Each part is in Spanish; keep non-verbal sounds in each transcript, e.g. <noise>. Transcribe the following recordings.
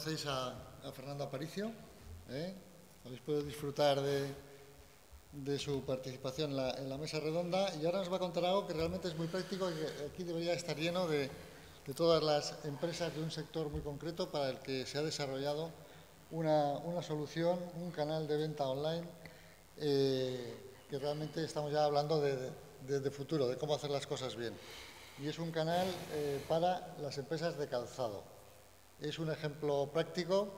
conocéis a, Fernando Aparicio, habéis ¿eh? podido disfrutar de, su participación en la, mesa redonda y ahora nos va a contar algo que realmente es muy práctico y que aquí debería estar lleno de, todas las empresas de un sector muy concreto para el que se ha desarrollado una, solución, un canal de venta online, eh, que realmente estamos ya hablando de, futuro, de cómo hacer las cosas bien. Y es un canal eh, para las empresas de calzado. Es un ejemplo práctico,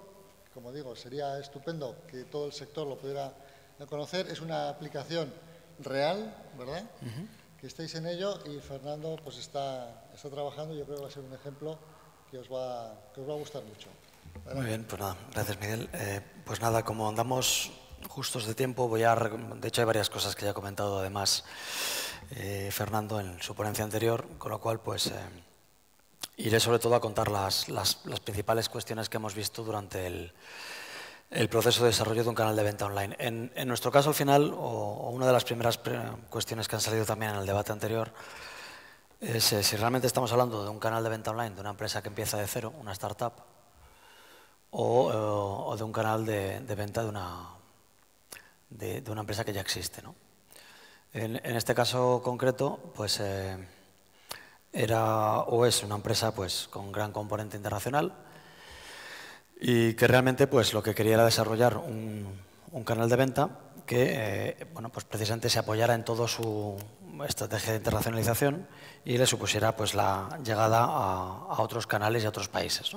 como digo, sería estupendo que todo el sector lo pudiera conocer. Es una aplicación real, ¿verdad? Que estáis en ello y Fernando pues está, está trabajando yo creo que va a ser un ejemplo que os va, que os va a gustar mucho. Muy bien, pues nada, gracias Miguel. Eh, pues nada, como andamos justos de tiempo, voy a... De hecho hay varias cosas que ya ha comentado además eh, Fernando en su ponencia anterior, con lo cual pues... Eh, Iré sobre todo a contar las, principales cuestiones que hemos visto durante el, proceso de desarrollo de un canal de venta online. En, nuestro caso, al final, o, una de las primeras cuestiones que han salido también en el debate anterior, es eh, si realmente estamos hablando de un canal de venta online, de una empresa que empieza de cero, una startup, o, eh, de un canal de, venta de una, de, una empresa que ya existe. En, este caso concreto, pues... Eh, era o es una empresa pues, con gran componente internacional y que realmente pues, lo que quería era desarrollar un, canal de venta que eh, bueno, pues precisamente se apoyara en toda su estrategia de internacionalización y le supusiera pues, la llegada a, otros canales y a otros países.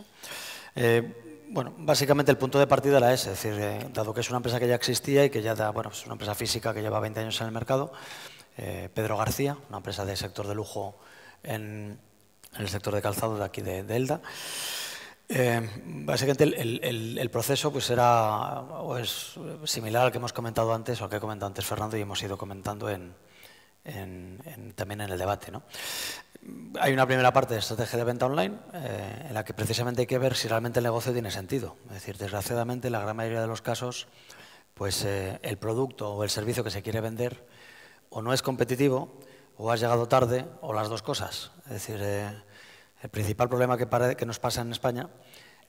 Eh, bueno, básicamente el punto de partida era ese, es decir, eh, dado que es una empresa que ya existía y que ya es pues, una empresa física que lleva 20 años en el mercado, Pedro García, una empresa del sector de lujo en, el sector de calzado de aquí de, Elda. Eh, básicamente el, proceso pues era es similar al que hemos comentado antes o al que ha comentado antes Fernando y hemos ido comentando también en el debate. Hay una primera parte de estrategia de venta online eh, en la que precisamente hay que ver si realmente el negocio tiene sentido. Es decir, desgraciadamente, en la gran mayoría de los casos, pues eh, el producto o el servicio que se quiere vender o no es competitivo o has llegado tarde o las dos cosas. Es decir, eh, el principal problema que, nos pasa en España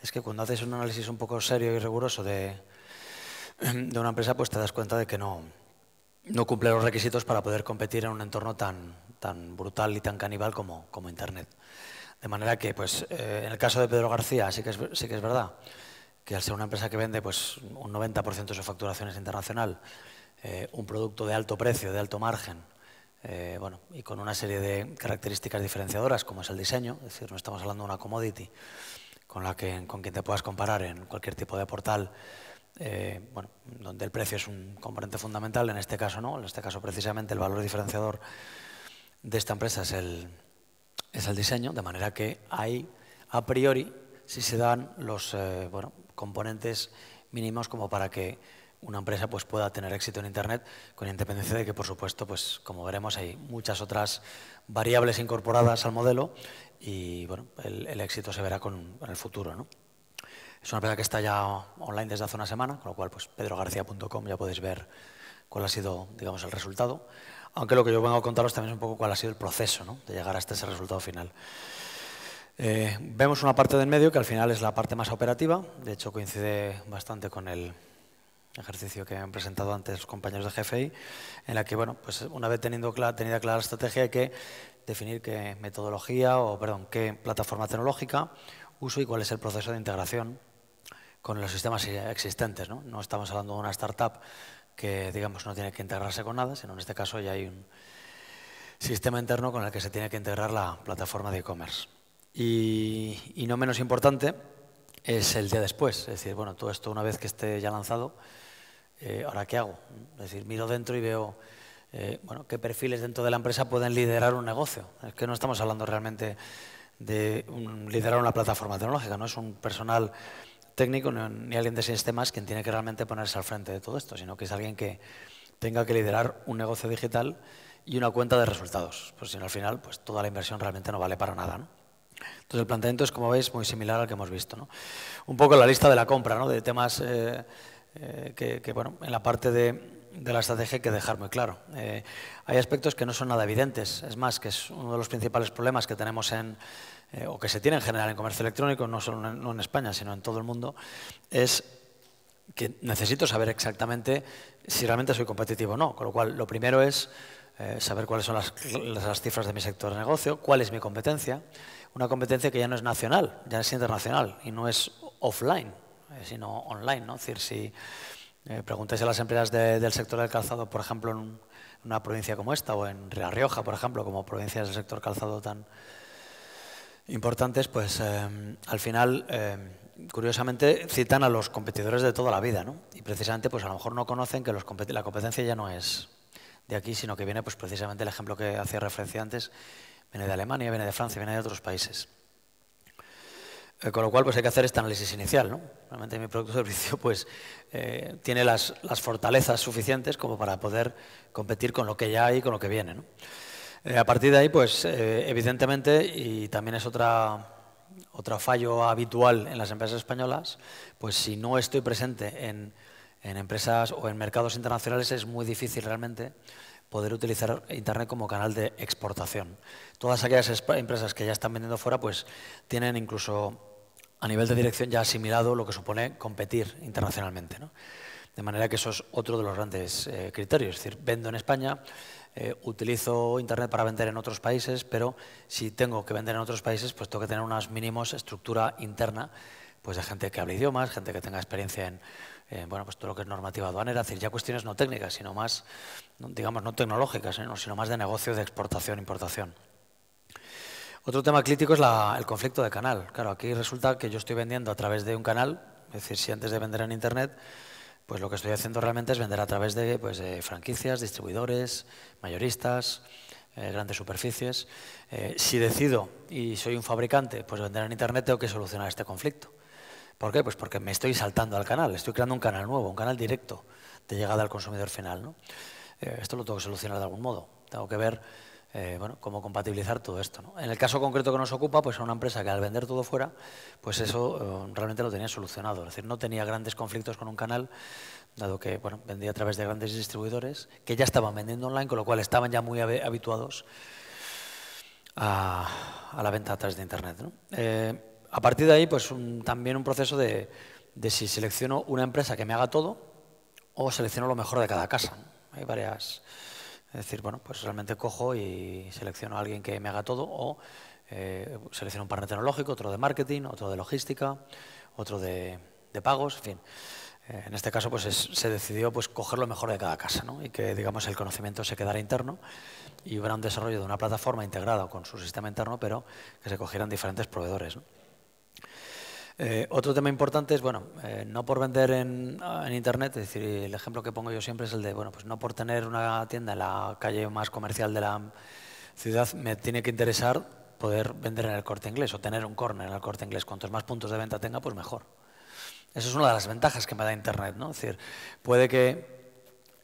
es que cuando haces un análisis un poco serio y riguroso de, una empresa, pues te das cuenta de que no, cumple los requisitos para poder competir en un entorno tan, brutal y tan caníbal como, Internet. De manera que, pues, eh, en el caso de Pedro García, sí que, es, sí que es verdad que al ser una empresa que vende pues, un 90% de sus facturaciones internacional, eh, un producto de alto precio, de alto margen, eh, bueno, y con una serie de características diferenciadoras, como es el diseño, es decir, no estamos hablando de una commodity con, la que, con quien te puedas comparar en cualquier tipo de portal, eh, bueno, donde el precio es un componente fundamental, en este caso no, en este caso precisamente el valor diferenciador de esta empresa es el, es el diseño, de manera que hay, a priori, si se dan los eh, bueno, componentes mínimos como para que una empresa pues, pueda tener éxito en Internet, con independencia de que, por supuesto, pues, como veremos, hay muchas otras variables incorporadas al modelo y bueno, el, éxito se verá con, el futuro. Es una empresa que está ya online desde hace una semana, con lo cual pues, pedrogarcía.com ya podéis ver cuál ha sido digamos, el resultado. Aunque lo que yo vengo a contaros también es un poco cuál ha sido el proceso de llegar hasta ese resultado final. Eh, vemos una parte del medio que al final es la parte más operativa, de hecho coincide bastante con el, ejercicio que han presentado antes los compañeros de GFI, en la que, bueno, pues una vez teniendo tenida clara la estrategia hay que definir qué metodología o, perdón, qué plataforma tecnológica uso y cuál es el proceso de integración con los sistemas e-, existentes. No, estamos hablando de una startup que, digamos, no tiene que integrarse con nada, sino en este caso ya hay un sistema interno con el que se tiene que integrar la plataforma de e-commerce. Y, y no menos importante es el día después, es decir, bueno, todo esto una vez que esté ya lanzado, eh, ¿ahora qué hago? Es decir, miro dentro y veo eh, bueno, qué perfiles dentro de la empresa pueden liderar un negocio. Es que no estamos hablando realmente de liderar una plataforma tecnológica, no es un personal técnico ni alguien de sistemas quien tiene que realmente ponerse al frente de todo esto, sino que es alguien que tenga que liderar un negocio digital y una cuenta de resultados. Pues si no, al final, pues toda la inversión realmente no vale para nada. Entonces el planteamiento es, como veis, muy similar al que hemos visto. Un poco la lista de la compra, ¿no? de temas eh, eh, que, bueno, en la parte de, la estrategia hay que dejar muy claro. Eh, hay aspectos que no son nada evidentes, es más, que es uno de los principales problemas que tenemos en, eh, o que se tiene en general en comercio electrónico, no solo en, en España, sino en todo el mundo, es que necesito saber exactamente si realmente soy competitivo o no. Con lo cual, lo primero es saber cuáles son las, las, cifras de mi sector de negocio, cuál es mi competencia. Una competencia que ya no es nacional, ya es internacional y no es offline. Eh, sino online. ¿no? Es decir, si eh, preguntáis a las empresas del sector del calzado, por ejemplo, en una provincia como esta, o en La Rioja, por ejemplo, como provincias del sector calzado tan importantes, pues eh, al final, curiosamente, citan a los competidores de toda la vida, ¿no? Y precisamente, pues a lo mejor no conocen que la competencia ya no es de aquí, sino que viene, pues precisamente el ejemplo que hacía referencia antes, viene de Alemania, viene de Francia, viene de otros países. Eh, con lo cual, pues hay que hacer este análisis inicial, ¿no? Realmente mi producto servicio, <laughs> pues, eh, tiene las, fortalezas suficientes como para poder competir con lo que ya hay y con lo que viene, eh, a partir de ahí, pues, evidentemente, y también es otra, otro fallo habitual en las empresas españolas, pues si no estoy presente en, en empresas o en mercados internacionales es muy difícil realmente poder utilizar Internet como canal de exportación. Todas aquellas empresas que ya están vendiendo fuera, pues tienen incluso a nivel de dirección ya asimilado lo que supone competir internacionalmente. De manera que eso es otro de los grandes eh, criterios. Es decir, vendo en España, eh, utilizo Internet para vender en otros países, pero si tengo que vender en otros países, pues tengo que tener unas mínimos estructura interna pues, de gente que hable idiomas, gente que tenga experiencia en eh, bueno, pues todo lo que es normativa aduanera, es decir, ya cuestiones no técnicas, sino más, digamos, no tecnológicas, eh, sino más de negocio de exportación, importación. Otro tema crítico es el conflicto de canal. Claro, aquí resulta que yo estoy vendiendo a través de un canal, es decir, si antes de vender en Internet, pues lo que estoy haciendo realmente es vender a través de, pues, eh, franquicias, distribuidores, mayoristas, grandes superficies. si decido y soy un fabricante, pues vender en Internet tengo que solucionar este conflicto. ¿Por qué? Pues porque me estoy saltando al canal, estoy creando un canal nuevo, un canal directo de llegada al consumidor final. Eh, esto lo tengo que solucionar de algún modo. Tengo que ver eh, cómo compatibilizar todo esto. En el caso concreto que nos ocupa, pues a una empresa que al vender todo fuera, pues eso eh, realmente lo tenía solucionado. Es decir, no tenía grandes conflictos con un canal, dado que bueno, vendía a través de grandes distribuidores que ya estaban vendiendo online, con lo cual estaban ya muy habituados a, la venta a través de Internet a partir de ahí, pues también un proceso de, si selecciono una empresa que me haga todo o selecciono lo mejor de cada casa. Hay varias... Es decir, bueno, pues realmente cojo y selecciono a alguien que me haga todo o eh, selecciono un partner tecnológico, otro de marketing, otro de logística, otro de, pagos, en fin. Eh, en este caso, pues se decidió pues, coger lo mejor de cada casa y que, digamos, el conocimiento se quedara interno y hubiera un desarrollo de una plataforma integrada con su sistema interno, pero que se cogieran diferentes proveedores. Eh, otro tema importante es, bueno, eh, no por vender en, Internet, es decir, el ejemplo que pongo yo siempre es el de, bueno, pues no por tener una tienda en la calle más comercial de la ciudad, me tiene que interesar poder vender en el corte inglés o tener un corner en el corte inglés. Cuantos más puntos de venta tenga, pues mejor. Esa es una de las ventajas que me da Internet, ¿no? Es decir, puede que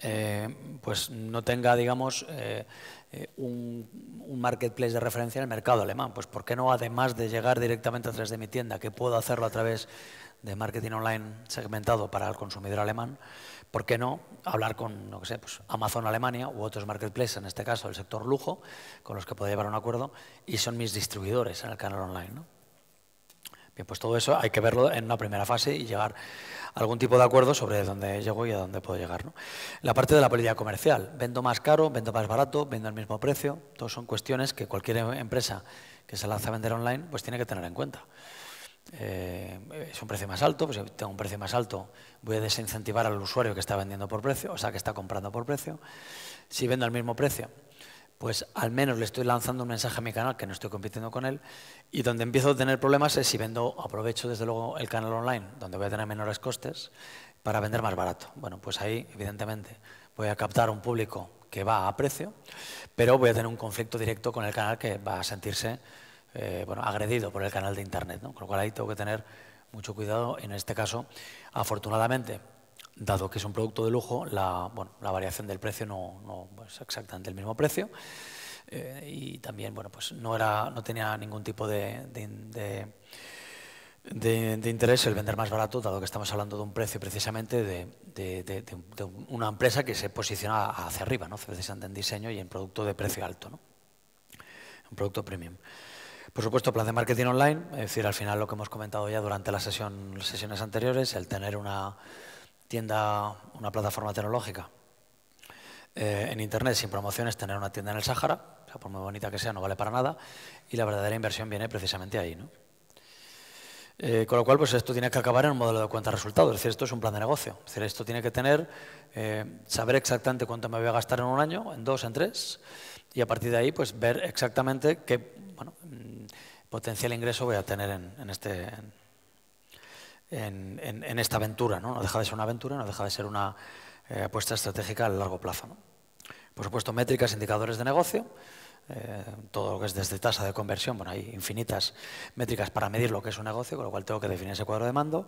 eh, pues no tenga, digamos, eh, eh, un, marketplace de referencia en el mercado alemán. Pues ¿por qué no, además de llegar directamente a través de mi tienda, que puedo hacerlo a través de marketing online segmentado para el consumidor alemán, ¿por qué no hablar con no sé, pues Amazon Alemania u otros marketplaces, en este caso el sector lujo, con los que puedo llevar un acuerdo, y son mis distribuidores en el canal online? ¿no? pues todo eso hay que verlo en una primera fase y llegar a algún tipo de acuerdo sobre dónde llego y a dónde puedo llegar. La parte de la política comercial, vendo más caro, vendo más barato, vendo al mismo precio, todos son cuestiones que cualquier empresa que se lanza a vender online pues tiene que tener en cuenta. Eh, es un precio más alto, pues si tengo un precio más alto, voy a desincentivar al usuario que está vendiendo por precio, o sea, que está comprando por precio. Si vendo al mismo precio, pues al menos le estoy lanzando un mensaje a mi canal que no estoy compitiendo con él y donde empiezo a tener problemas es si vendo, aprovecho desde luego el canal online, donde voy a tener menores costes para vender más barato. Bueno, pues ahí evidentemente voy a captar un público que va a precio, pero voy a tener un conflicto directo con el canal que va a sentirse eh, agredido por el canal de Internet, con lo cual ahí tengo que tener mucho cuidado en este caso, afortunadamente, dado que es un producto de lujo, la, variación del precio no, es exactamente el mismo precio. Eh, y también bueno, pues no, era, no tenía ningún tipo de, interés el vender más barato, dado que estamos hablando de un precio precisamente de, una empresa que se posiciona hacia arriba, ¿no? precisamente en diseño y en producto de precio alto, ¿no? un producto premium. Por supuesto, plan de marketing online, es decir, al final lo que hemos comentado ya durante las sesiones anteriores, el tener una tienda, una plataforma tecnológica eh, en Internet sin promociones, tener una tienda en el Sahara, por muy bonita que sea, no vale para nada, y la verdadera inversión viene precisamente ahí. ¿no? Eh, con lo cual, pues esto tiene que acabar en un modelo de cuenta resultado, es decir, esto es un plan de negocio, es decir, esto tiene que tener, eh, saber exactamente cuánto me voy a gastar en un año, en dos, en tres, y a partir de ahí, pues ver exactamente qué bueno, mm, potencial ingreso voy a tener en, este, en, esta aventura. ¿no? ¿no? deja de ser una aventura, no deja de ser una eh, apuesta estratégica a largo plazo. Por supuesto, métricas, indicadores de negocio, eh, todo lo que es desde tasa de conversión, bueno, hay infinitas métricas para medir lo que es un negocio, con lo cual tengo que definir ese cuadro de mando.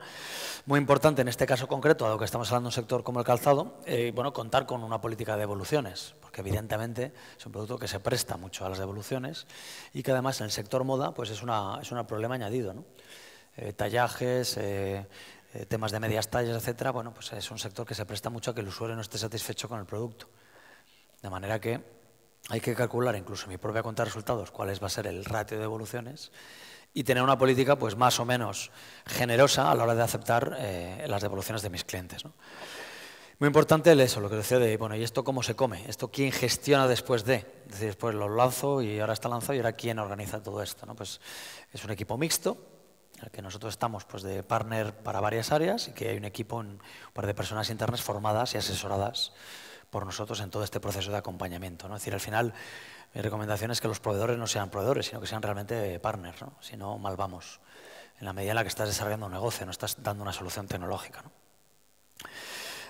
Muy importante en este caso concreto, dado que estamos hablando de un sector como el calzado, eh, bueno, contar con una política de evoluciones, porque evidentemente es un producto que se presta mucho a las devoluciones y que además en el sector moda pues es, una, es un problema añadido. Eh, tallajes, eh, eh, temas de medias tallas, etcétera, bueno, pues es un sector que se presta mucho a que el usuario no esté satisfecho con el producto. De manera que hay que calcular incluso mi propia cuenta de resultados cuál va a ser el ratio de evoluciones y tener una política pues más o menos generosa a la hora de aceptar las devoluciones de mis clientes. Muy importante el eso, lo que decía de, bueno, ¿y esto cómo se come? ¿Esto quién gestiona después de? Es decir, después pues lo lanzo y ahora está lanzado y ahora quién organiza todo esto. Pues es un equipo mixto que nosotros estamos pues, de partner para varias áreas y que hay un equipo un par de personas internas formadas y asesoradas por nosotros en todo este proceso de acompañamiento. ¿no? Es decir, al final, mi recomendación es que los proveedores no sean proveedores, sino que sean realmente partners, ¿no? si no, mal vamos, en la medida en la que estás desarrollando un negocio, no estás dando una solución tecnológica.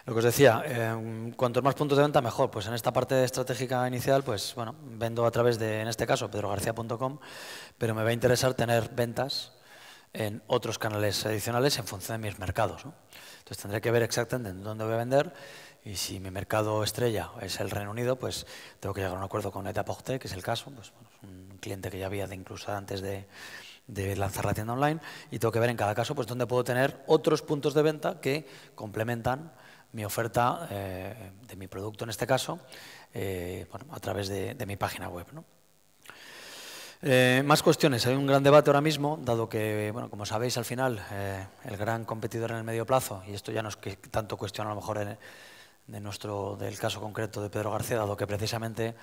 Lo que os decía, eh, cuantos más puntos de venta, mejor. Pues en esta parte estratégica inicial, pues bueno, vendo a través de, en este caso, pedrogarcía.com, pero me va a interesar tener ventas en otros canales adicionales en función de mis mercados. Entonces tendré que ver exactamente dónde voy a vender y si mi mercado estrella es el Reino Unido, pues tengo que llegar a un acuerdo con Netaporte, que es el caso, pues, un cliente que ya había de incluso antes de, lanzar la tienda online y tengo que ver en cada caso pues dónde puedo tener otros puntos de venta que complementan mi oferta eh, de mi producto en este caso eh, a través de, de mi página web. ¿no? Eh, más cuestiones. Hay un gran debate ahora mismo, dado que, bueno, como sabéis, al final eh, el gran competidor en el medio plazo, y esto ya no es tanto cuestiona a lo mejor de, nuestro, del caso concreto de Pedro García, dado que precisamente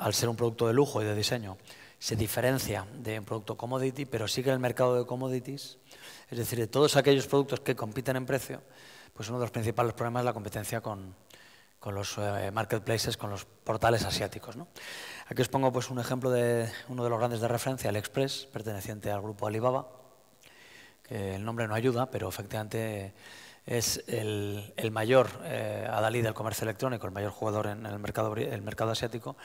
al ser un producto de lujo y de diseño, se diferencia de un producto commodity, pero sigue en el mercado de commodities, es decir, de todos aquellos productos que compiten en precio, pues uno de los principales problemas es la competencia con, con los eh, marketplaces, con los portales asiáticos. Aquí os pongo pues, un ejemplo de uno de los grandes de referencia, AliExpress, perteneciente al grupo Alibaba, que el nombre no ayuda, pero efectivamente es el, mayor eh, adalid del comercio electrónico, el mayor jugador en el mercado, el mercado asiático.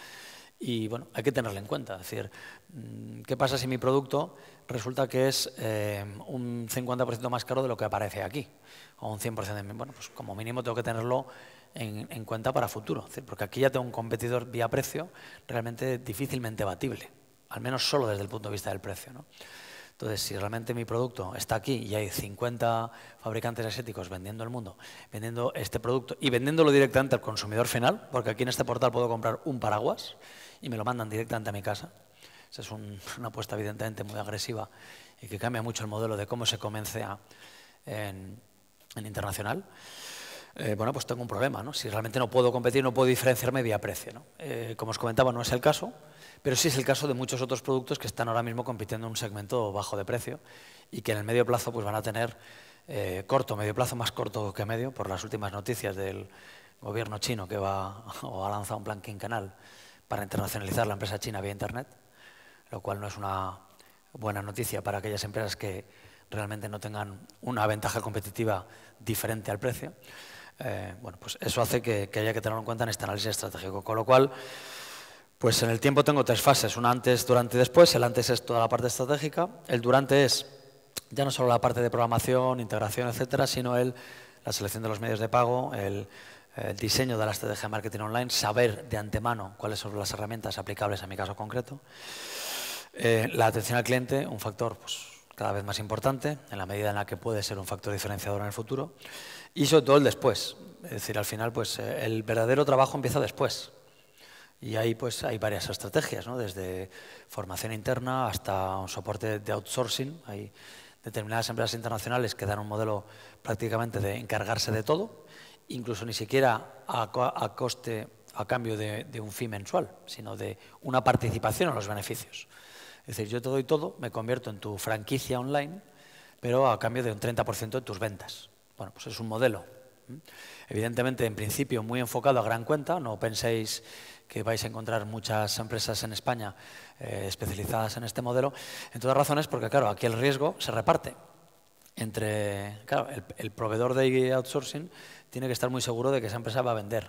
Y bueno, hay que tenerlo en cuenta. Es decir, mm, ¿qué pasa si mi producto resulta que es eh, un 50% más caro de lo que aparece aquí? O un 100% de Bueno, pues como mínimo tengo que tenerlo en, cuenta para futuro. Porque aquí ya tengo un competidor vía precio realmente difícilmente batible, al menos solo desde el punto de vista del precio. Entonces, si realmente mi producto está aquí y hay 50 fabricantes asiáticos vendiendo el mundo, vendiendo este producto y vendiéndolo directamente al consumidor final, porque aquí en este portal puedo comprar un paraguas y me lo mandan directamente a mi casa. Esa es una apuesta evidentemente muy agresiva y que cambia mucho el modelo de cómo se comence en internacional. Eh, bueno, pues tengo un problema, ¿no? Si realmente no puedo competir, no puedo diferenciarme vía precio, ¿no? Eh, como os comentaba, no es el caso, pero sí es el caso de muchos otros productos que están ahora mismo compitiendo en un segmento bajo de precio y que en el medio plazo pues van a tener eh, corto, medio plazo más corto que medio, por las últimas noticias del gobierno chino que va <laughs> o ha lanzado un plan quincanal para internacionalizar la empresa china vía Internet, lo cual no es una buena noticia para aquellas empresas que realmente no tengan una ventaja competitiva diferente al precio. Eh, bueno, pues eso hace que, haya que tenerlo en cuenta en este análisis estratégico. Con lo cual, pues en el tiempo tengo tres fases, una antes, durante y después. El antes es toda la parte estratégica, el durante es ya no solo la parte de programación, integración, etcétera, sino el, la selección de los medios de pago, el, diseño de la estrategia de marketing online, saber de antemano cuáles son las herramientas aplicables a mi caso concreto. Eh, la atención al cliente, un factor pues, cada vez más importante, en la medida en la que puede ser un factor diferenciador en el futuro y sobre todo el después. Es decir, al final, pues eh, el verdadero trabajo empieza después. Y ahí pues hay varias estrategias, ¿no? desde formación interna hasta un soporte de outsourcing. Hay determinadas empresas internacionales que dan un modelo prácticamente de encargarse de todo, incluso ni siquiera a, coste, a cambio de, un fee mensual, sino de una participación en los beneficios. Es decir, yo te doy todo, me convierto en tu franquicia online, pero a cambio de un 30% de tus ventas. Bueno, pues es un modelo. Evidentemente, en principio, muy enfocado a gran cuenta. No penséis que vais a encontrar muchas empresas en España eh, especializadas en este modelo. En todas razones, porque claro, aquí el riesgo se reparte. Entre, el, proveedor de outsourcing tiene que estar muy seguro de que esa empresa va a vender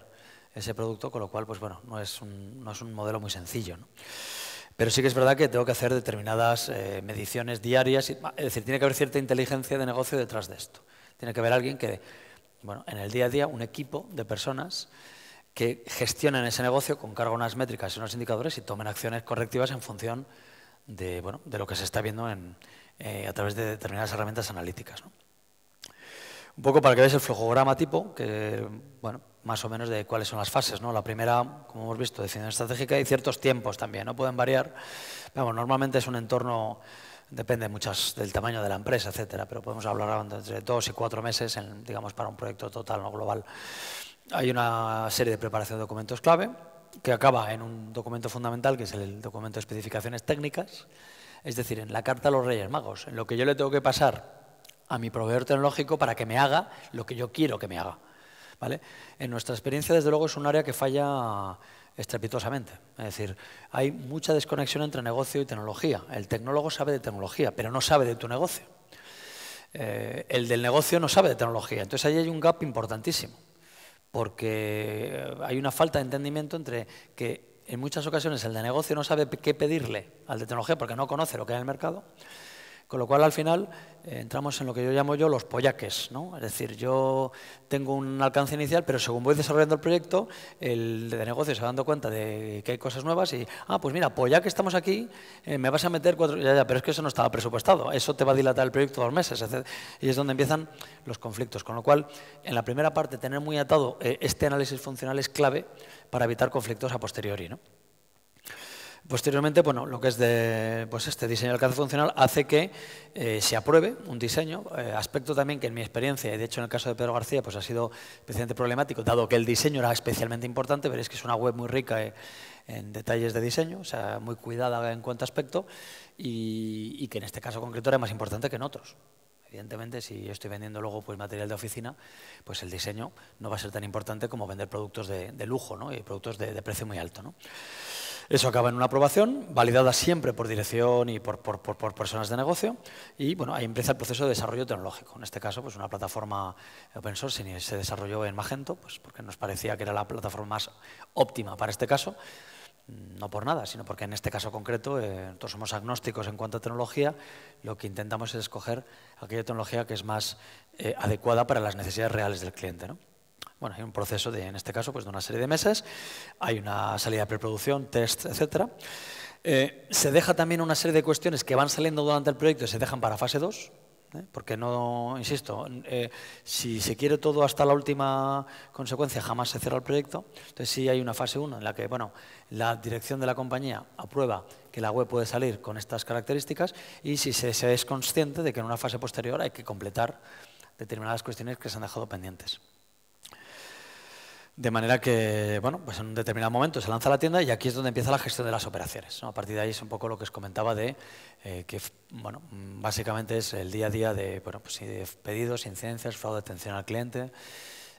ese producto, con lo cual, pues bueno, no es un, modelo muy sencillo. Pero sí que es verdad que tengo que hacer determinadas eh, mediciones diarias, es decir, tiene que haber cierta inteligencia de negocio detrás de esto. Tiene que haber alguien que, bueno, en el día a día, un equipo de personas que gestionen ese negocio con cargo a unas métricas y unos indicadores y tomen acciones correctivas en función de, lo que se está viendo eh, a través de determinadas herramientas analíticas. Un poco para que veáis el flujograma tipo, que, bueno, más o menos de cuáles son las fases. ¿no? La primera, como hemos visto, definición estratégica y ciertos tiempos también, no pueden variar. Pero, normalmente es un entorno depende muchas del tamaño de la empresa, etcétera, pero podemos hablar entre dos y cuatro meses, digamos, para un proyecto total, o global. Hay una serie de preparación de documentos clave que acaba en un documento fundamental, que es el documento de especificaciones técnicas, es decir, en la carta a los Reyes Magos, en lo que yo le tengo que pasar a mi proveedor tecnológico para que me haga lo que yo quiero que me haga. ¿vale? En nuestra experiencia, desde luego, es un área que falla estrepitosamente. Es decir, hay mucha desconexión entre negocio y tecnología. El tecnólogo sabe de tecnología, pero no sabe de tu negocio. Eh, el del negocio no sabe de tecnología. Entonces ahí hay un gap importantísimo, porque eh, hay una falta de entendimiento entre que en muchas ocasiones el de negocio no sabe qué pedirle al de tecnología porque no conoce lo que hay en el mercado con lo cual, al final, eh, entramos en lo que yo llamo yo los pollaques, ¿no? Es decir, yo tengo un alcance inicial, pero según voy desarrollando el proyecto, el de negocio se va dando cuenta de que hay cosas nuevas y, ah, pues mira, pollaque ya que estamos aquí, eh, me vas a meter cuatro... Ya, ya, pero es que eso no estaba presupuestado, eso te va a dilatar el proyecto dos meses, Y es donde empiezan los conflictos. Con lo cual, en la primera parte, tener muy atado eh, este análisis funcional es clave para evitar conflictos a posteriori, ¿no? Posteriormente, bueno, lo que es de, pues este diseño de alcance funcional hace que eh, se apruebe un diseño, eh, aspecto también que en mi experiencia, y de hecho en el caso de Pedro García, pues ha sido especialmente problemático, dado que el diseño era especialmente importante, veréis que es una web muy rica eh, en, detalles de diseño, o sea, muy cuidada en cuanto a aspecto, y, que en este caso concreto era más importante que en otros. Evidentemente, si yo estoy vendiendo luego pues, material de oficina, pues el diseño no va a ser tan importante como vender productos de, lujo ¿no? y productos de, de precio muy alto. ¿no? Eso acaba en una aprobación, validada siempre por dirección y por, personas de negocio, y bueno, ahí empieza el proceso de desarrollo tecnológico. En este caso, pues una plataforma open source se desarrolló en Magento, pues porque nos parecía que era la plataforma más óptima para este caso, no por nada, sino porque en este caso concreto eh, todos somos agnósticos en cuanto a tecnología, lo que intentamos es escoger aquella tecnología que es más eh, adecuada para las necesidades reales del cliente. ¿no? Bueno, hay un proceso, de, en este caso, pues, de una serie de meses, hay una salida de preproducción, test, etc. Eh, se deja también una serie de cuestiones que van saliendo durante el proyecto y se dejan para fase 2, ¿eh? porque no, insisto, eh, si se quiere todo hasta la última consecuencia, jamás se cierra el proyecto. Entonces sí hay una fase 1 en la que, bueno, la dirección de la compañía aprueba que la web puede salir con estas características y si se es consciente de que en una fase posterior hay que completar determinadas cuestiones que se han dejado pendientes. De manera que, bueno, pues en un determinado momento se lanza la tienda y aquí es donde empieza la gestión de las operaciones. A partir de ahí es un poco lo que os comentaba de eh, que, bueno, básicamente es el día a día pues de, pedidos, incidencias, fraude, atención al cliente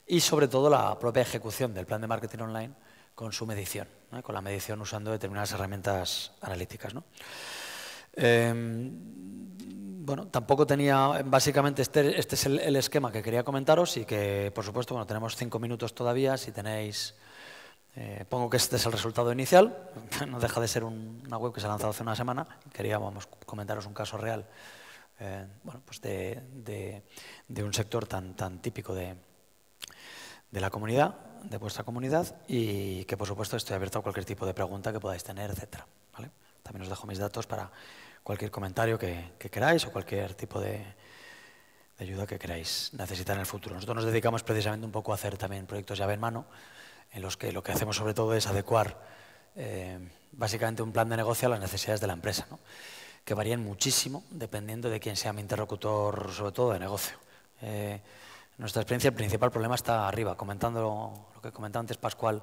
y sobre todo la propia ejecución del plan de marketing online con su medición, con la medición usando determinadas herramientas analíticas. ¿no? Em, bueno, tampoco tenía, básicamente este, este es el, esquema que quería comentaros y que, por supuesto, bueno, tenemos cinco minutos todavía, si tenéis, eh, pongo que este es el resultado inicial, <laughs> no deja de ser una web que se ha lanzado hace una semana, vamos comentaros un caso real eh, bueno, pues de, un sector tan, tan típico de, de la comunidad, de vuestra comunidad, y que, por supuesto, estoy abierto a cualquier tipo de pregunta que podáis tener, etcétera. También os dejo mis datos para cualquier comentario que, queráis o cualquier tipo de, ayuda que queráis necesitar en el futuro. Nosotros nos dedicamos precisamente un poco a hacer también proyectos llave en mano, en los que lo que hacemos sobre todo es adecuar eh, básicamente un plan de negocio a las necesidades de la empresa, que varían muchísimo dependiendo de quién sea mi interlocutor, sobre todo de negocio. Eh, nuestra experiencia, el principal problema está arriba, comentando lo que comentaba antes Pascual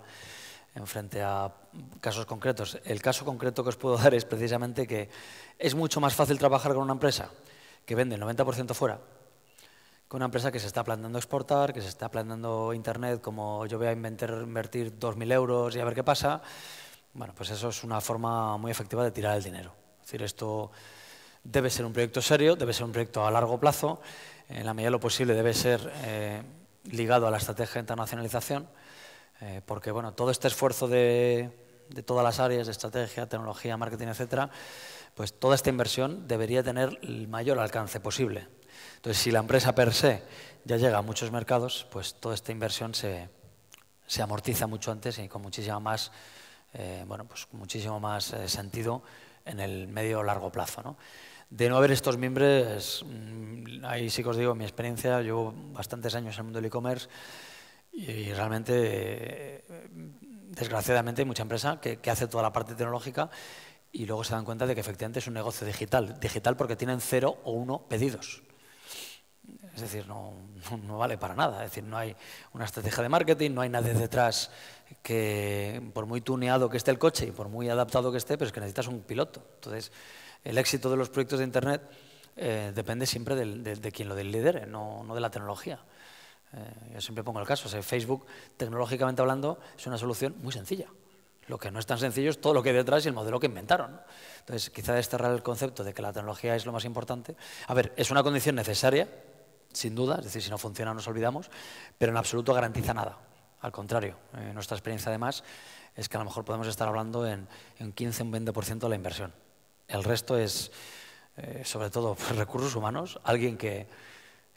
en frente a casos concretos. El caso concreto que os puedo <laughs> dar es precisamente que es mucho más fácil trabajar con una empresa que vende el 90% fuera que una empresa que se está planteando exportar, que se está planteando internet, como yo voy a invertir 2.000 euros y a ver qué pasa. Bueno, pues eso es una forma muy efectiva de tirar el dinero. Es decir, esto debe ser un proyecto serio, debe ser un proyecto a largo plazo, en la medida de lo posible debe ser eh, ligado a la estrategia de internacionalización eh, porque bueno, todo este esfuerzo de, todas las áreas, de estrategia, tecnología, marketing, etcétera, pues toda esta inversión debería tener el mayor alcance posible. Entonces, si la empresa per se ya llega a muchos mercados, pues toda esta inversión se, amortiza mucho antes y con más, eh, bueno, pues muchísimo más eh, sentido en el medio o largo plazo. ¿no? De no haber estos miembros, mm, ahí sí que os digo, mi experiencia, llevo bastantes años en el mundo del e-commerce, y realmente, desgraciadamente, hay mucha empresa que, hace toda la parte tecnológica y luego se dan cuenta de que efectivamente es un negocio digital. Digital porque tienen cero o uno pedidos. Es decir, no, vale para nada. Es decir, no hay una estrategia de marketing, no hay nadie detrás que, por muy tuneado que esté el coche y por muy adaptado que esté, pero es que necesitas un piloto. Entonces, el éxito de los proyectos de Internet eh, depende siempre de, quien lo lidere, no, no de la tecnología. Eh, yo siempre pongo el caso, o sea, Facebook, tecnológicamente hablando, es una solución muy sencilla. Lo que no es tan sencillo es todo lo que hay detrás y el modelo que inventaron. Entonces, quizá desterrar el concepto de que la tecnología es lo más importante. A ver, es una condición necesaria, sin duda, es decir, si no funciona nos olvidamos, pero en absoluto garantiza nada. Al contrario, eh, nuestra experiencia además es que a lo mejor podemos estar hablando en, en 15 o 20% de la inversión. El resto es, eh, sobre todo, <laughs> recursos humanos, alguien que,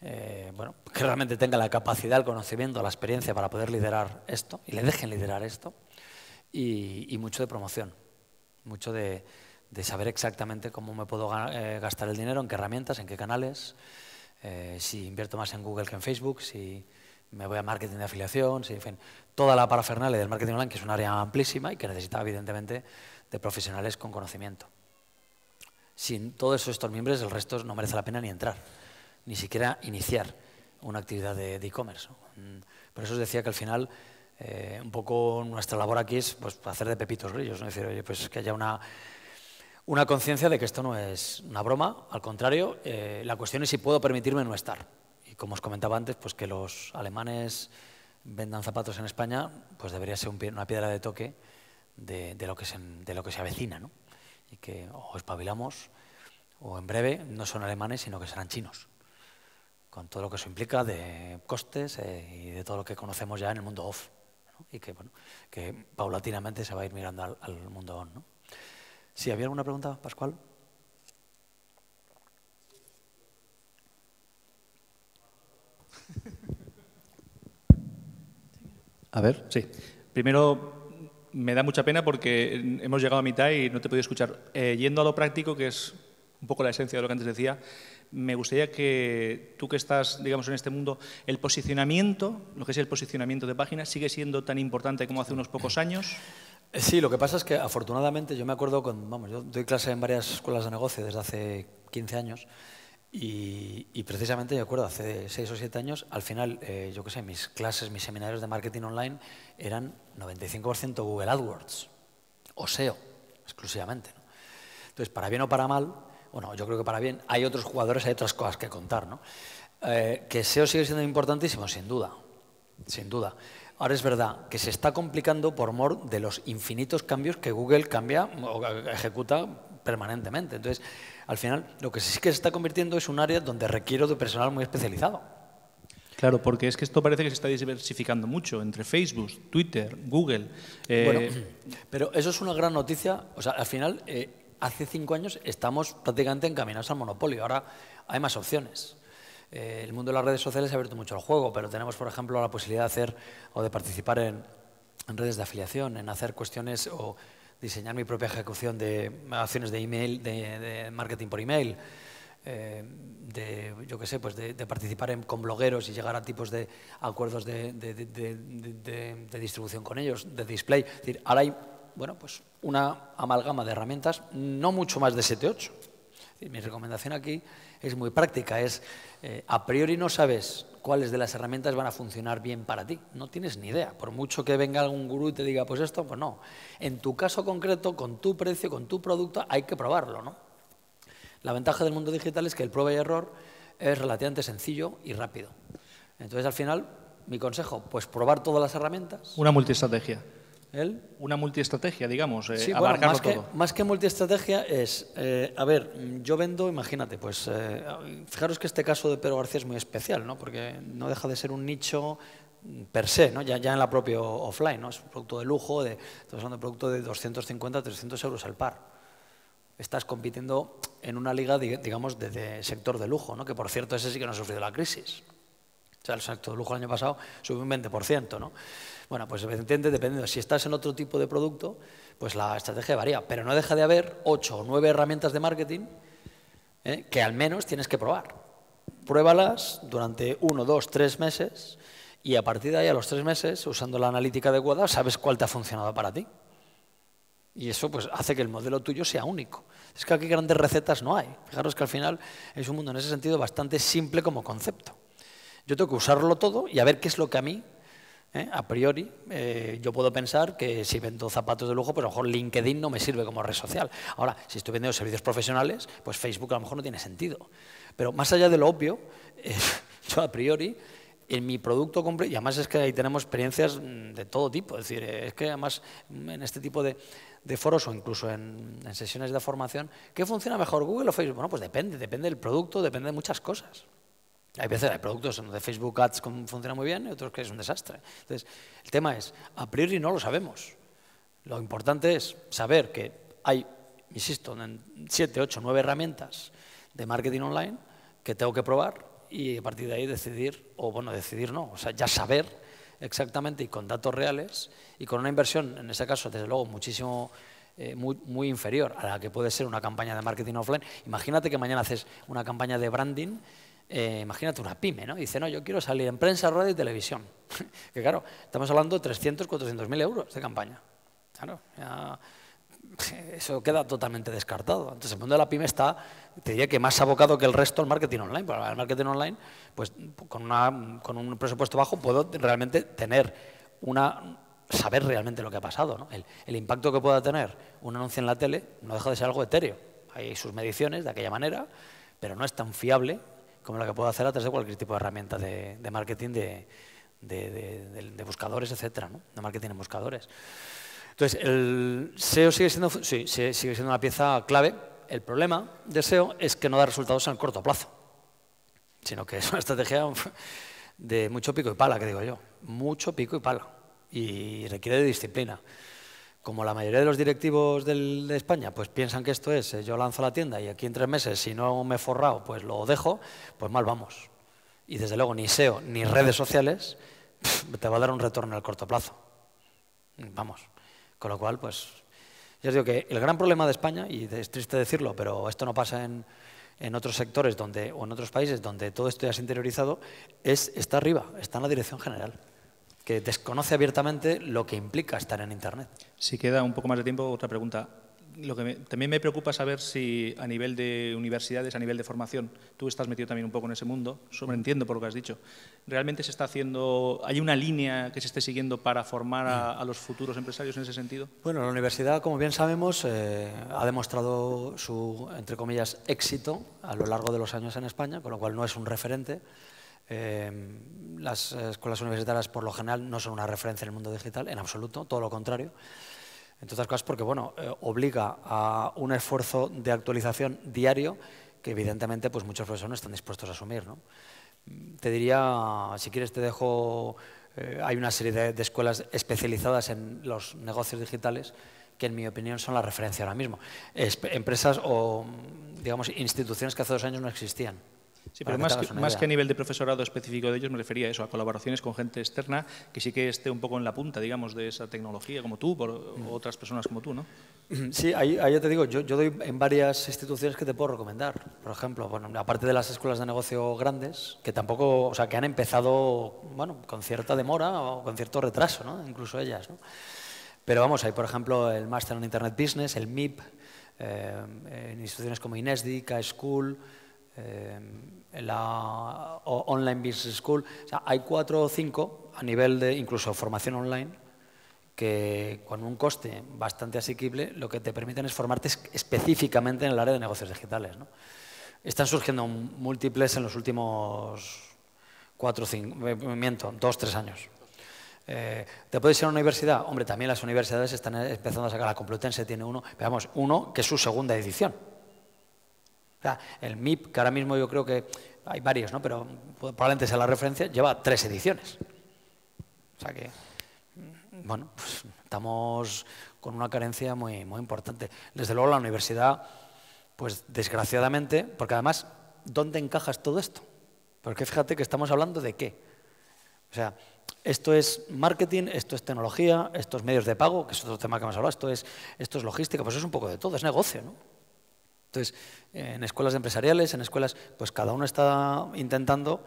eh, bueno, que realmente tenga la capacidad, el conocimiento, la experiencia para poder liderar esto y le dejen liderar esto. Y, mucho de promoción, mucho de, saber exactamente cómo me puedo eh, gastar el dinero, en qué herramientas, en qué canales, eh, si invierto más en Google que en Facebook, si me voy a marketing de afiliación, si, en fin, toda la parafernalia del marketing online, que es un área amplísima y que necesita, evidentemente, de profesionales con conocimiento. Sin todos estos miembros, el resto no merece la pena ni entrar ni siquiera iniciar una actividad de e-commerce. Mm, por eso os decía que al final eh, un poco nuestra labor aquí es pues, hacer de pepitos grillos, ¿no? es decir, oye, pues que haya una, una conciencia de que esto no es una broma, al contrario, eh, la cuestión es si puedo permitirme no estar. Y como os comentaba antes, pues que los alemanes vendan zapatos en España, pues debería ser una piedra de toque de, lo, que se, de lo que se avecina, ¿no? Y que o espabilamos o en breve no son alemanes, sino que serán chinos con todo lo que eso implica de costes eh, y de todo lo que conocemos ya en el mundo off, y que, bueno, que paulatinamente se va a ir mirando al, mundo on. Si había alguna pregunta, Pascual. A ver, sí. Primero, me da mucha pena porque hemos llegado a mitad y no te he podido escuchar. Eh, yendo a lo práctico, que es un poco la esencia de lo que antes decía, me gustaría que tú que estás, digamos, en este mundo, el posicionamiento, lo que es el posicionamiento de páginas, sigue siendo tan importante como hace unos pocos años. Sí, lo que pasa es que afortunadamente yo me acuerdo con, vamos, yo doy clase en varias escuelas de negocio desde hace 15 años y, precisamente yo acuerdo hace 6 o 7 años, al final, eh, yo qué sé, mis clases, mis seminarios de marketing online eran 95% Google AdWords o SEO exclusivamente. Entonces, para bien o para mal, bueno, yo creo que para bien, hay otros jugadores, hay otras cosas que contar, ¿no? Eh, que SEO sigue siendo importantísimo, sin duda, sin duda. Ahora es verdad que se está complicando por mor de los infinitos cambios que Google cambia o ejecuta permanentemente. Entonces, al final, lo que sí que se está convirtiendo es un área donde requiero de personal muy especializado. Claro, porque es que esto parece que se está diversificando mucho entre Facebook, Twitter, Google. Eh, bueno, <clears throat> pero eso es una gran noticia. O sea, al final, eh, hace cinco años estamos prácticamente encaminados al monopolio. Ahora hay más opciones. Eh, el mundo de las redes sociales ha abierto mucho el juego, pero tenemos, por ejemplo, la posibilidad de hacer o de participar en, redes de afiliación, en hacer cuestiones o diseñar mi propia ejecución de acciones de email, de, marketing por email. Eh, de, yo qué sé, pues de, participar con blogueros y llegar a tipos de acuerdos de, distribución con ellos, de display. Es decir, ahora hay, bueno, pues una amalgama de herramientas, no mucho más de 7-8. Mi recomendación aquí es muy práctica, es eh, a priori no sabes cuáles de las herramientas van a funcionar bien para ti. No tienes ni idea. Por mucho que venga algún gurú y te diga, pues esto, pues no. En tu caso concreto, con tu precio, con tu producto, hay que probarlo, ¿no? La ventaja del mundo digital es que el prueba y error es relativamente sencillo y rápido. Entonces, al final, mi consejo, pues probar todas las herramientas. Una multiestrategia. Una multiestrategia, digamos, eh, sí, más Que, más que multiestrategia es, eh, a ver, yo vendo, imagínate, pues eh, fijaros que este caso de Pedro García es muy especial, ¿no? Porque no deja de ser un nicho per se, ¿no? ya, en la propia offline, ¿no? es un producto de lujo, de, estamos hablando de producto de 250, 300 euros al par. Estás compitiendo en una liga, digamos, de, de sector de lujo, ¿no? que por cierto ese sí que no ha sufrido la crisis. O sea, el sector de lujo el año pasado subió un 20%. ¿no? Bueno, pues evidentemente, dependiendo, si estás en otro tipo de producto, pues la estrategia varía, pero no deja de haber ocho o nueve herramientas de marketing ¿eh? que al menos tienes que probar. Pruébalas durante uno, dos, tres meses y a partir de ahí, a los tres meses, usando la analítica adecuada, sabes cuál te ha funcionado para ti. Y eso pues, hace que el modelo tuyo sea único. Es que aquí grandes recetas no hay. Fijaros que al final es un mundo en ese sentido bastante simple como concepto. Yo tengo que usarlo todo y a ver qué es lo que a mí ¿eh? A priori, eh, yo puedo pensar que si vendo zapatos de lujo, pues a lo mejor LinkedIn no me sirve como red social. Ahora, si estoy vendiendo servicios profesionales, pues Facebook a lo mejor no tiene sentido. Pero más allá de lo obvio, eh, <laughs> yo a priori, en mi producto completo, y además es que ahí tenemos experiencias mm, de todo tipo, es decir, es que además mm, en este tipo de, foros o incluso en, en sesiones de formación, ¿qué funciona mejor, Google o Facebook? Bueno, pues depende, depende del producto, depende de muchas cosas. Hay veces, hay productos donde Facebook Ads funciona muy bien y otros que es un desastre. Entonces, el tema es, a priori no lo sabemos. Lo importante es saber que hay, insisto, siete, ocho, nueve herramientas de marketing online que tengo que probar y a partir de ahí decidir, o bueno, decidir no, o sea, ya saber exactamente y con datos reales y con una inversión, en ese caso, desde luego, muchísimo eh, muy, muy, inferior a la que puede ser una campaña de marketing offline. Imagínate que mañana haces una campaña de branding eh, imagínate una pyme, ¿no? dice, no, yo quiero salir en prensa, radio y televisión. <laughs> que claro, estamos hablando de 300, 400 mil euros de campaña. Claro, <laughs> eso queda totalmente descartado. Entonces, el mundo de la pyme está, te diría que más abocado que el resto al marketing online. para el marketing online, pues con, un presupuesto bajo puedo realmente tener una saber realmente lo que ha pasado. El, el, impacto que pueda tener un anuncio en la tele no deja de ser algo etéreo. Hay sus mediciones de aquella manera, pero no es tan fiable como la que puedo hacer a través de cualquier tipo de herramienta de, marketing, de, buscadores, etcétera, ¿no? de marketing en buscadores. Entonces, el SEO sigue siendo, sigue siendo una pieza clave. El problema de SEO es que no da resultados en corto plazo, sino que es una estrategia de mucho pico y pala, que digo yo. Mucho pico y pala. Y requiere de disciplina como la mayoría de los directivos de España pues piensan que esto es, eh, yo lanzo la tienda y aquí en tres meses, si no me he forrado, pues lo dejo, pues mal vamos. Y desde luego ni SEO ni redes sociales te va a dar un retorno el corto plazo. Vamos. Con lo cual, pues, ya os digo que el gran problema de España, y es triste decirlo, pero esto no pasa en, otros sectores donde, o en otros países donde todo esto ya ha interiorizado, es, está arriba, está en la dirección general que desconoce abiertamente lo que implica estar en Internet. Si queda un poco más de tiempo, otra pregunta. Lo que también me preocupa saber si a nivel de universidades, a nivel de formación, tú estás metido también un poco en ese mundo, sobreentiendo por lo que has dicho. ¿Realmente se está haciendo, hay una línea que se esté siguiendo para formar a, los futuros empresarios en ese sentido? Bueno, la universidad, como bien sabemos, eh, ha demostrado su, entre comillas, éxito a lo largo de los años en España, con lo cual no es un referente. Em, las escuelas universitarias por lo general no son una referencia en el mundo digital, en absoluto, todo lo contrario. En todas cosas porque bueno, eh, obliga a un esfuerzo de actualización diario que evidentemente pues, muchos profesores no están dispuestos a asumir. Te diría, si quieres te dejo, eh, hay una serie de, escuelas especializadas en los negocios digitales que en mi opinión son la referencia ahora mismo. empresas o digamos instituciones que hace dos años no existían. Sí, pero más que, a nivel de profesorado específico de ellos, me refería a eso, a colaboraciones con gente externa que sí que esté un poco en la punta, digamos, de esa tecnología, como tú, o mm. otras personas como tú, ¿no? Sí, ahí, ya te digo, yo, doy en varias instituciones que te puedo recomendar. Por ejemplo, bueno, aparte de las escuelas de negocio grandes, que tampoco, o sea, que han empezado, con cierta demora o con cierto retraso, ¿no? Incluso ellas, ¿no? Pero vamos, hay, por ejemplo, el máster en Internet Business, el MIP, eh, en instituciones como INESDI, school eh, la Online Business School. hay cuatro o cinco a nivel de incluso formación online que con un coste bastante asequible lo que te permiten es formarte específicamente en el área de negocios digitales. Están surgiendo múltiples en los últimos cuatro, o cinco, eh, miento, dos, tres años. Eh, ¿Te puedes ir a una universidad? Hombre, también las universidades están empezando a sacar, la Complutense tiene uno, veamos, uno que es su segunda edición sea, el MIP, que ahora mismo yo creo que hay varios, ¿no? pero probablemente sea la referencia, lleva tres ediciones. O sea que, mm, bueno, pues, estamos con una carencia muy, muy importante. Desde luego la universidad, pues desgraciadamente, porque además, ¿dónde encajas todo esto? Porque fíjate que estamos hablando de qué. O sea, esto es marketing, esto es tecnología, esto es medios de pago, que es otro tema que hemos hablado, esto es, esto es logística, pues es un poco de todo, es negocio, ¿no? Entonces, en escuelas empresariales, en escuelas, pues cada uno está intentando,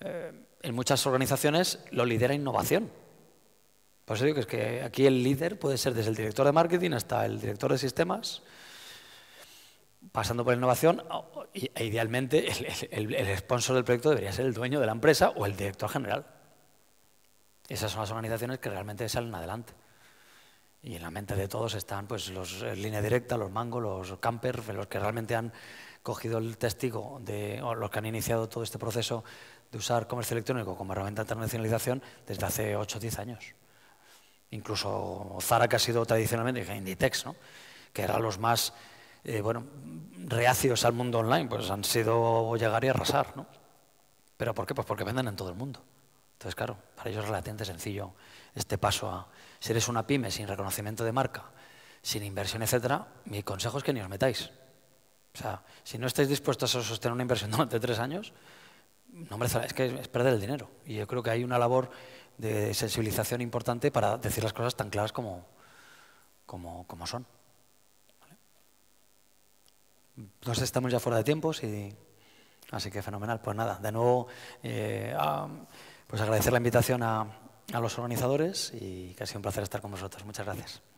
eh, en muchas organizaciones lo lidera innovación. Por eso digo que es que aquí el líder puede ser desde el director de marketing hasta el director de sistemas, pasando por innovación, Y e idealmente el sponsor del proyecto debería ser el dueño de la empresa o el director general. Esas son las organizaciones que realmente salen adelante. Y en la mente de todos están pues los eh, línea directa, los mangos, los campers, los que realmente han cogido el testigo de los que han iniciado todo este proceso de usar comercio electrónico como herramienta de internacionalización desde hace 8 o 10 años. Incluso Zara, que ha sido tradicionalmente Inditex, ¿no? que eran los más eh, reacios al mundo online, pues han sido llegar y arrasar. ¿Pero por qué? Pues porque venden en todo el mundo. Entonces, claro, para ellos es relativamente sencillo este paso a si eres una pyme sin reconocimiento de marca, sin inversión, etcétera, mi consejo es que ni os metáis. O sea, si no estáis dispuestos a sostener una inversión <laughs> durante tres años, es que es perder el dinero. Y yo creo que hay una labor de sensibilización importante para decir las cosas tan claras como, como, son. Entonces estamos ya fuera de tiempo, y así que fenomenal. Pues nada, de nuevo, eh, ah, pues agradecer la invitación a, a los organizadores y casi ha sido un placer estar con vosotros. Muchas gracias.